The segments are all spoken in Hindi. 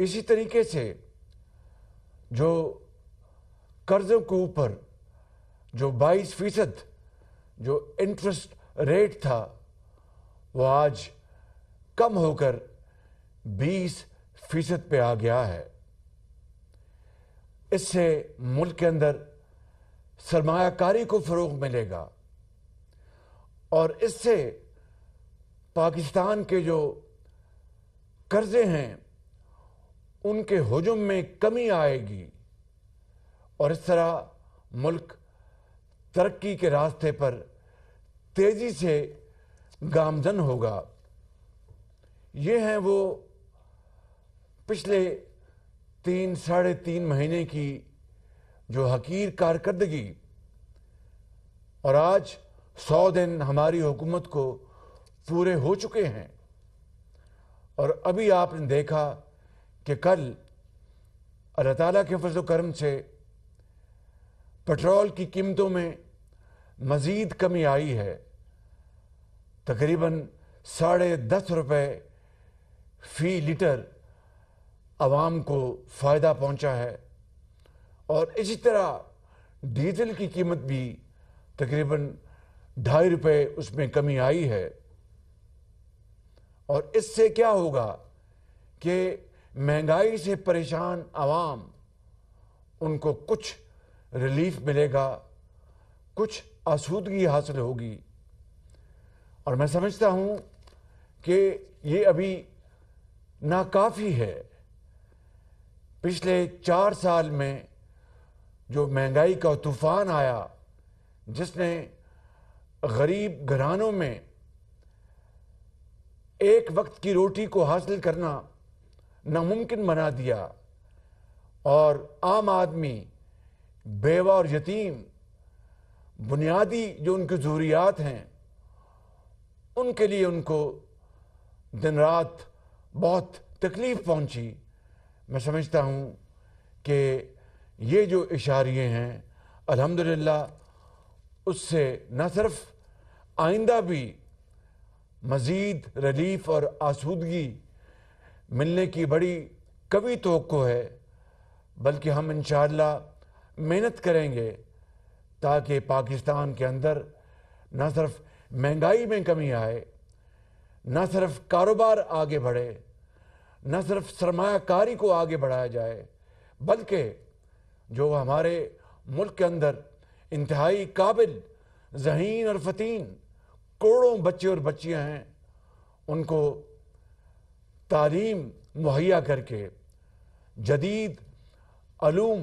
इसी तरीके से जो कर्ज़ों के ऊपर जो 22 फीसद जो इंटरेस्ट रेट था वो आज कम होकर 20 फीसद पे आ गया है इससे मुल्क के अंदर सरमाकारी को फ़रोग मिलेगा और इससे पाकिस्तान के जो कर्ज़े हैं उनके हजुम में कमी आएगी और इस तरह मुल्क तरक्की के रास्ते पर तेज़ी से गामजन होगा ये हैं वो पिछले तीन साढ़े तीन महीने की जो हकीर कारकर्दगी और आज सौ दिन हमारी हुकूमत को पूरे हो चुके हैं और अभी आपने देखा कि कल अल्लाह ताला के फजल करम से पेट्रोल की कीमतों में मज़ीद कमी आई है तकरीबन साढ़े दस रुपये फ़ी लीटर आवाम को फ़ायदा पहुंचा है और इसी तरह डीजल की कीमत भी तकरीबन ढाई रुपये उसमें कमी आई है और इससे क्या होगा कि महंगाई से परेशान आवाम उनको कुछ रिलीफ मिलेगा कुछ आसूदगी हासिल होगी और मैं समझता हूँ कि ये अभी नाकाफ़ी है पिछले चार साल में जो महंगाई का तूफ़ान आया जिसने गरीब घरानों में एक वक्त की रोटी को हासिल करना नामुमकिन बना दिया और आम आदमी बेवा और यतीम बुनियादी जो उनकी ज़रूरियात हैं उनके लिए उनको दिन रात बहुत तकलीफ़ पहुंची मैं समझता हूं कि ये जो इशारे हैं अल्हम्दुलिल्लाह उससे न सिर्फ आइंदा भी मज़ीद रिलीफ और आसूदगी मिलने की बड़ी कवि तो है बल्कि हम इन मेहनत करेंगे ताकि पाकिस्तान के अंदर न सिर्फ महंगाई में कमी आए न सिर्फ कारोबार आगे बढ़े न सिर्फ सरमाकारी को आगे बढ़ाया जाए बल्कि जो हमारे मुल्क के अंदर इंतहाई काबिल जहीन और फतीन करोड़ों बच्चे और बच्चियाँ हैं उनको तालीम मुहैया करके जदीद अलूम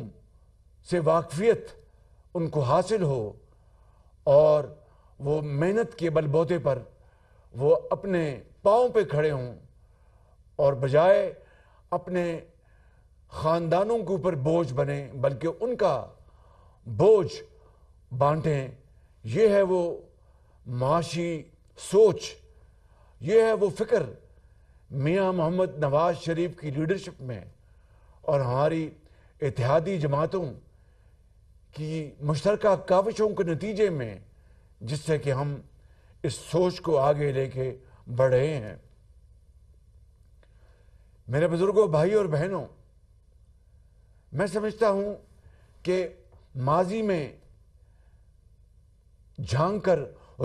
से वाकफियत उनको हासिल हो और वो मेहनत के बलबोते पर वो अपने पाँव पे खड़े हों और बजाय अपने ख़ानदानों के ऊपर बोझ बने बल्कि उनका बोझ बांटें ये है वो माशी सोच ये है वो फ़िक्र मियाँ मोहम्मद नवाज शरीफ की लीडरशिप में और हमारी इतिहादी जमातों की मुश्तरका काविशों के नतीजे में जिससे कि हम इस सोच को आगे लेके बढ़े हैं मेरे बुजुर्गों भाई और बहनों मैं समझता हूं कि माजी में झांक कर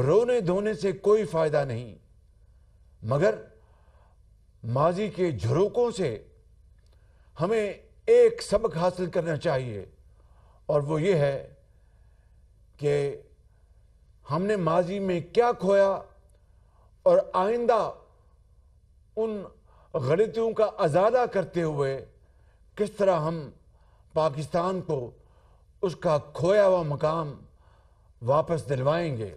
रोने धोने से कोई फायदा नहीं मगर माजी के झरोकों से हमें एक सबक हासिल करना चाहिए और वो ये है कि हमने माजी में क्या खोया और आइंदा उन गलतियों का अजादा करते हुए किस तरह हम पाकिस्तान को उसका खोया हुआ मकाम वापस दिलवाएंगे